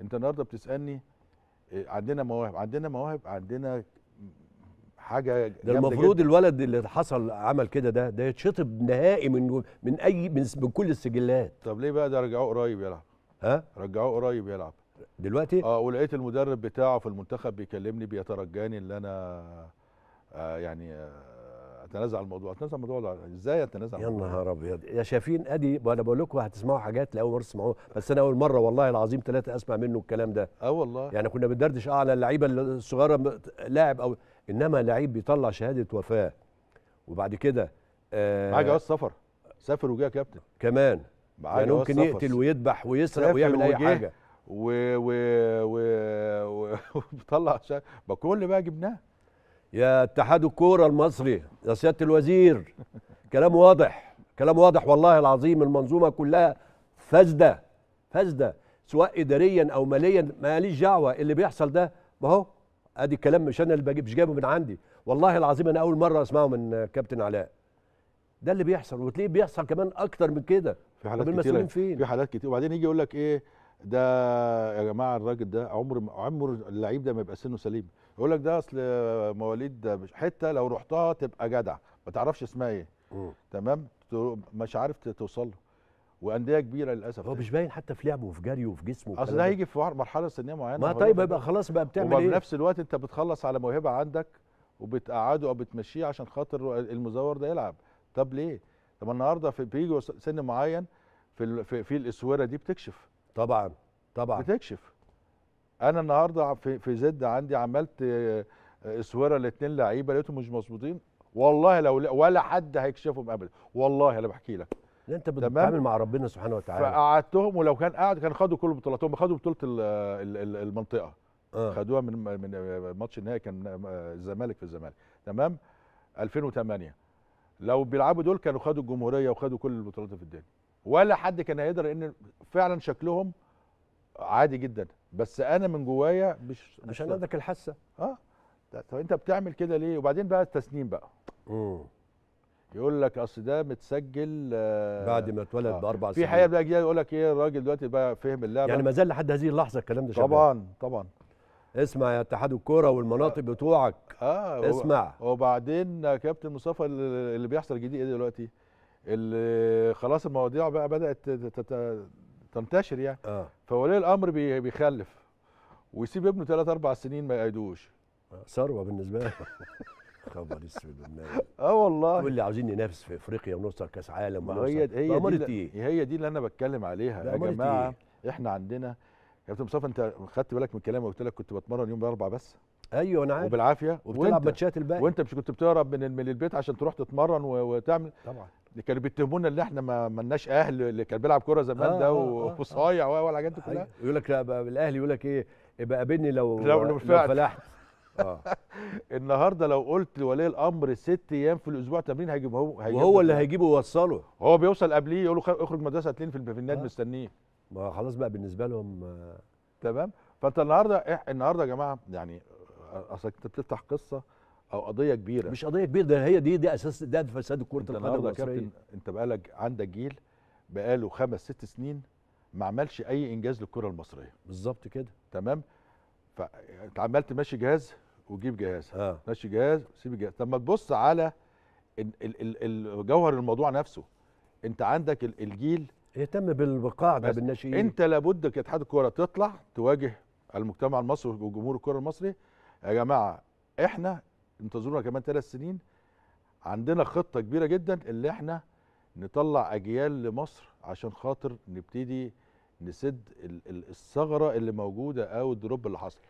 انت النهارده بتسالني آه، عندنا مواهب عندنا مواهب عندنا حاجه ده المفروض جداً. الولد اللي حصل عمل كده ده ده يتشطب نهائي من من اي من, من كل السجلات طب ليه بقى ده رجعوه قريب يلعب ها رجعوه قريب يلعب دلوقتي اه ولقيت المدرب بتاعه في المنتخب بيكلمني بيترجاني ان انا آه يعني آه اتنازل عن الموضوع اتنازل عن الموضوع ازاي اتنازل عن الموضوع يا نهار ابيض يا شايفين ادي وانا بقول لكم هتسمعوا حاجات لاول مره تسمعوها بس انا اول مره والله العظيم ثلاثه اسمع منه الكلام ده اه والله يعني كنا بندردش اه على اللعيبه الصغيره لاعب او انما لعيب بيطلع شهاده وفاه وبعد كده آه معاه جواز سفر سافر وجه يا كابتن كمان يعني ممكن يقتل ويذبح ويسرق ويعمل اي حاجه و و و بطلع شهاده كل بقى جبناه يا اتحاد الكوره المصري يا سياده الوزير كلام واضح كلام واضح والله العظيم المنظومه كلها فاسده فاسده سواء اداريا او ماليا ماليش دعوه اللي بيحصل ده ما هو ادي الكلام مش انا اللي بجيب مش جايبه من عندي والله العظيم انا اول مره اسمعه من كابتن علاء ده اللي بيحصل وتلاقيه بيحصل كمان اكتر من كده في حالات كتير فين؟ في حالات كتير وبعدين يجي يقول لك ايه ده يا جماعه الراجل ده عمر عمر اللعيب ده ما يبقى سنه سليم يقول لك ده اصل مواليد حته لو رحتها تبقى جدع ما تعرفش اسمها ايه تمام مش عارف توصل له وانديه كبيره للاسف هو يعني. مش باين حتى في لعبه وفي جريه وفي جسمه اصل ده هيجي في مرحله سنيه معينه ما طيب يبقى خلاص بقى بتعمل ايه وبنفس الوقت انت بتخلص على موهبه عندك وبتقعده او بتمشيه عشان خاطر المزور ده يلعب طب ليه طب النهارده في بيجوا سن معين في في, في الاسوره دي بتكشف طبعا طبعا بتكشف انا النهارده في في زد عندي عملت آه، آه، اسوره لاثنين لعيبه لقيتهم مش مظبوطين والله لو ولا حد هيكشفهم ابدا والله انا بحكي لك انت بتتعامل مع ربنا سبحانه وتعالى فقعدتهم ولو كان قعد كان خدوا كل بطولاتهم خدوا بطوله المنطقه آه. خدوها من من آه، ماتش النهائي كان الزمالك في الزمالك تمام 2008 لو بيلعبوا دول كانوا خدوا الجمهوريه وخدوا كل البطولات في الدنيا ولا حد كان هيقدر ان فعلا شكلهم عادي جدا بس انا من جوايا مش عشان عندك الحاسه اه طب انت بتعمل كده ليه وبعدين بقى التسنيم بقى امم يقول لك اصل ده متسجل آه بعد ما اتولد آه باربع سنين في حاجه بقى يقول لك ايه الراجل دلوقتي بقى فهم اللعبه يعني ما زال لحد هذه اللحظه الكلام ده طبعا طبعا اسمع يا اتحاد الكوره والمناطق آه بتوعك اه اسمع وبعدين يا كابتن مصطفى اللي بيحصل جديد ايه دلوقتي اللي خلاص المواضيع بقى بدات تنتشر يعني آه. فولي الامر بيخلف ويسيب ابنه ثلاث اربع سنين ما يقيدوش ثروه بالنسبه له خبر اسود اه والله واللي عاوزين ننافس في افريقيا ونوصل كاس عالم ما هي هي دي إيه؟ هي دي اللي انا بتكلم عليها يا إيه؟ جماعه إيه؟ احنا عندنا يا كابتن مصطفى انت خدت بالك من كلامي وقلت لك كنت بتمرن يوم الاربعاء بس ايوه انا عارف وبالعافيه وبتلعب ماتشات الباقي وانت مش كنت بتهرب من من البيت عشان تروح تتمرن وتعمل طبعا كانوا بيتهمونا ان احنا ما ملناش اهل اللي كان بيلعب كوره زمان آه، ده آه، آه، وصايع والحاجات دي كلها أيوة. يقول لك الاهلي يقول لك ايه ابقى قابلني لو لو, لو فلحت آه. النهارده لو قلت لولي الامر ست ايام في الاسبوع تمرين هيجيبه هو وهو اللي هيجيبه ويوصله هو بيوصل قبليه يقول له اخرج مدرسه اتنين في النادي مستنيه ما خلاص بقى بالنسبه لهم تمام فانت النهارده النهارده يا جماعه يعني اصل انت بتفتح قصه او قضيه كبيره مش قضيه كبيره ده هي دي دي اساس ده فساد كره القدم يا كابتن انت بقالك عندك جيل بقاله خمس ست سنين ما عملش اي انجاز للكره المصريه بالظبط كده تمام فانت عمال تمشي جهاز وجيب جهاز آه. ماشي جهاز سيب الجهاز طب ما تبص على جوهر الموضوع نفسه انت عندك الجيل اهتم بالقاعده بالناشئين انت لابد كاتحاد الكوره تطلع تواجه المجتمع المصري وجمهور الكره المصري يا جماعه احنا انتظرونا كمان ثلاث سنين عندنا خطه كبيره جدا اللي احنا نطلع اجيال لمصر عشان خاطر نبتدي نسد الثغره اللي موجوده او الدروب اللي حصل